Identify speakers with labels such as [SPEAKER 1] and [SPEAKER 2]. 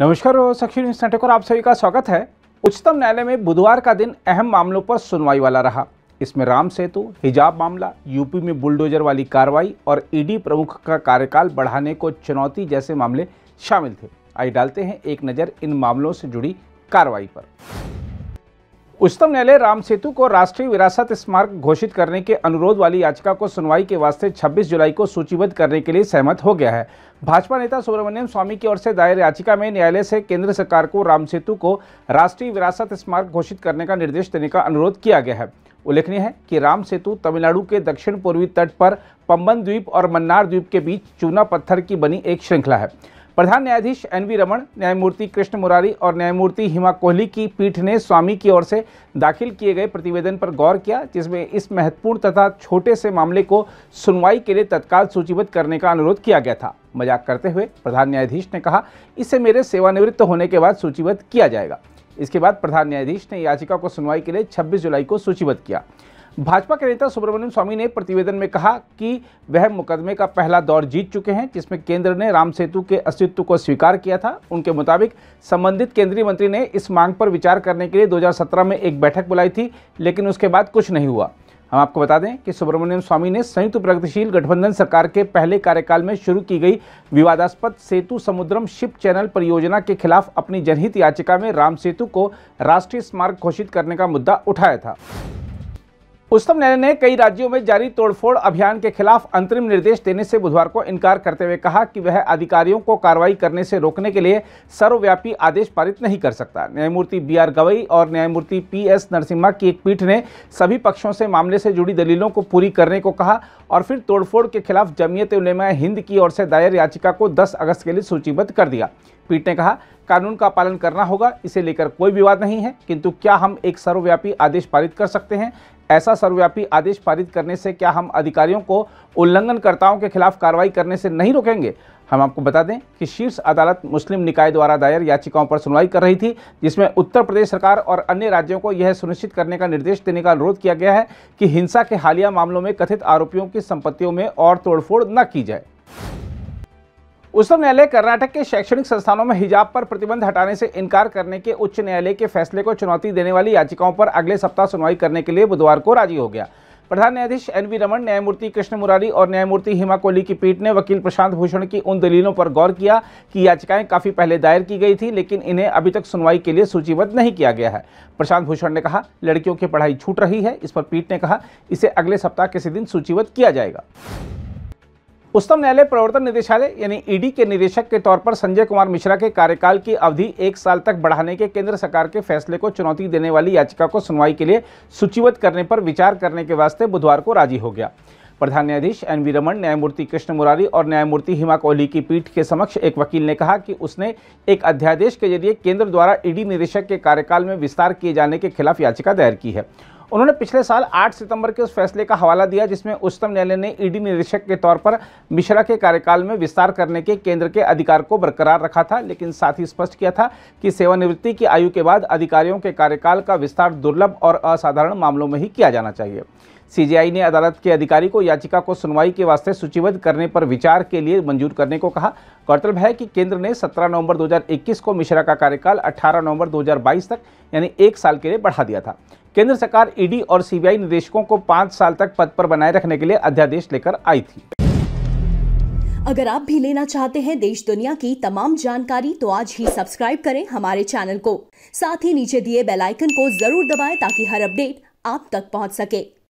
[SPEAKER 1] नमस्कार सक्षी news network और आप सभी का स्वागत है उच्चतम न्यायालय में बुधवार का दिन अहम मामलों पर सुनवाई वाला रहा इसमें राम सेतु हिजाब मामला यूपी में बुलडोजर वाली कार्रवाई और ईडी प्रमुख का कार्यकाल बढ़ाने को चुनौती जैसे मामले शामिल थे आइए डालते हैं एक नज़र इन मामलों से जुड़ी कार्रवाई पर उच्चतम न्यायालय राम सेतु को राष्ट्रीय विरासत स्मारक घोषित करने के अनुरोध वाली याचिका को सुनवाई के वास्ते 26 जुलाई को सूचीबद्ध करने के लिए सहमत हो गया है भाजपा नेता सुब्रमण्यम स्वामी की ओर से दायर याचिका में न्यायालय से केंद्र सरकार को राम सेतु को राष्ट्रीय विरासत स्मारक घोषित करने का निर्देश देने का अनुरोध किया गया है उल्लेखनीय है कि राम सेतु तमिलनाडु के दक्षिण पूर्वी तट पर पम्बन द्वीप और मन्नार द्वीप के बीच चूना पत्थर की बनी एक श्रृंखला है प्रधान न्यायाधीश एन वी रमन न्यायमूर्ति कृष्ण मुरारी और न्यायमूर्ति हिमा कोहली की पीठ ने स्वामी की ओर से दाखिल किए गए प्रतिवेदन पर गौर किया जिसमें इस महत्वपूर्ण तथा छोटे से मामले को सुनवाई के लिए तत्काल सूचीबद्ध करने का अनुरोध किया गया था मजाक करते हुए प्रधान न्यायाधीश ने कहा इसे मेरे सेवानिवृत्त होने के बाद सूचीबद्ध किया जाएगा इसके बाद प्रधान न्यायाधीश ने याचिका को सुनवाई के लिए छब्बीस जुलाई को सूचीबद्ध किया भाजपा के नेता सुब्रमण्यम स्वामी ने प्रतिवेदन में कहा कि वह मुकदमे का पहला दौर जीत चुके हैं जिसमें केंद्र ने राम सेतु के अस्तित्व को स्वीकार किया था उनके मुताबिक संबंधित केंद्रीय मंत्री ने इस मांग पर विचार करने के लिए 2017 में एक बैठक बुलाई थी लेकिन उसके बाद कुछ नहीं हुआ हम आपको बता दें कि सुब्रमण्यम स्वामी ने संयुक्त प्रगतिशील गठबंधन सरकार के पहले कार्यकाल में शुरू की गई विवादास्पद सेतु समुद्रम शिप चैनल परियोजना के खिलाफ अपनी जनहित याचिका में राम सेतु को राष्ट्रीय स्मारक घोषित करने का मुद्दा उठाया था उच्चतम न्यायालय ने कई राज्यों में जारी तोड़फोड़ अभियान के खिलाफ अंतरिम निर्देश देने से बुधवार को इनकार करते हुए कहा कि वह अधिकारियों को कार्रवाई करने से रोकने के लिए सर्वव्यापी आदेश पारित नहीं कर सकता न्यायमूर्ति बी आर गवई और न्यायमूर्ति पी एस नरसिम्हा की एक पीठ ने सभी पक्षों से मामले से जुड़ी दलीलों को पूरी करने को कहा और फिर तोड़फोड़ के खिलाफ जमीयत उलेमा हिंद की ओर से दायर याचिका को दस अगस्त के लिए सूचीबद्ध कर दिया पीठ ने कहा कानून का पालन करना होगा इसे लेकर कोई विवाद नहीं है किंतु क्या हम एक सर्वव्यापी आदेश पारित कर सकते हैं ऐसा सर्वव्यापी आदेश पारित करने से क्या हम अधिकारियों को उल्लंघनकर्ताओं के खिलाफ कार्रवाई करने से नहीं रोकेंगे हम आपको बता दें कि शीर्ष अदालत मुस्लिम निकाय द्वारा दायर याचिकाओं पर सुनवाई कर रही थी जिसमें उत्तर प्रदेश सरकार और अन्य राज्यों को यह सुनिश्चित करने का निर्देश देने का अनुरोध किया गया है कि हिंसा के हालिया मामलों में कथित आरोपियों की संपत्तियों में और तोड़फोड़ न की जाए उच्चतम न्यायालय कर्नाटक के शैक्षणिक संस्थानों में हिजाब पर प्रतिबंध हटाने से इनकार करने के उच्च न्यायालय के फैसले को चुनौती देने वाली याचिकाओं पर अगले सप्ताह सुनवाई करने के लिए बुधवार को राजी हो गया प्रधान न्यायाधीश एन वी रमन न्यायमूर्ति कृष्ण मुरारी और न्यायमूर्ति हिमा कोहली की पीठ ने वकील प्रशांत भूषण की उन दलीलों पर गौर किया कि याचिकाएं काफ़ी पहले दायर की गई थी लेकिन इन्हें अभी तक सुनवाई के लिए सूचीबद्ध नहीं किया गया है प्रशांत भूषण ने कहा लड़कियों की पढ़ाई छूट रही है इस पर पीठ ने कहा इसे अगले सप्ताह किसी दिन सूचीबद्ध किया जाएगा उच्चतम न्यायालय प्रवर्तन निदेशालय यानी ईडी e के निदेशक के तौर पर संजय कुमार मिश्रा के कार्यकाल की अवधि एक साल तक बढ़ाने के केंद्र सरकार के फैसले को चुनौती देने वाली याचिका को सुनवाई के लिए सूचीबद्ध करने पर विचार करने के वास्ते बुधवार को राजी हो गया प्रधान न्यायाधीश एन वी रमन न्यायमूर्ति कृष्ण मुरारी और न्यायमूर्ति हिमा कोहली की पीठ के समक्ष एक वकील ने कहा कि उसने एक अध्यादेश के जरिए केंद्र द्वारा ईडी e निदेशक के कार्यकाल में विस्तार किए जाने के खिलाफ याचिका दायर की है उन्होंने पिछले साल 8 सितंबर के उस फैसले का हवाला दिया जिसमें उच्चतम न्यायालय ने ईडी निदेशक के तौर पर मिश्रा के कार्यकाल में विस्तार करने के केंद्र के अधिकार को बरकरार रखा था लेकिन साथ ही स्पष्ट किया था कि सेवानिवृत्ति की आयु के बाद अधिकारियों के कार्यकाल का विस्तार दुर्लभ और असाधारण मामलों में ही किया जाना चाहिए सीजेआई ने अदालत के अधिकारी को याचिका को सुनवाई के वास्ते सूचीबद्ध करने पर विचार के लिए मंजूर करने को कहा गौरतलब है कि केंद्र ने 17 नवंबर 2021 को मिश्रा का कार्यकाल 18 नवंबर 2022 तक यानी एक साल के लिए बढ़ा दिया था केंद्र सरकार ईडी और सीबीआई निदेशकों को पाँच साल तक पद पर बनाए रखने के लिए अध्यादेश लेकर आई थी अगर आप भी लेना चाहते हैं देश दुनिया की तमाम जानकारी तो आज ही सब्सक्राइब करें हमारे चैनल को साथ ही नीचे दिए बेल आइकन को जरूर दबाएं ताकि हर अपडेट आप तक पहुंच सके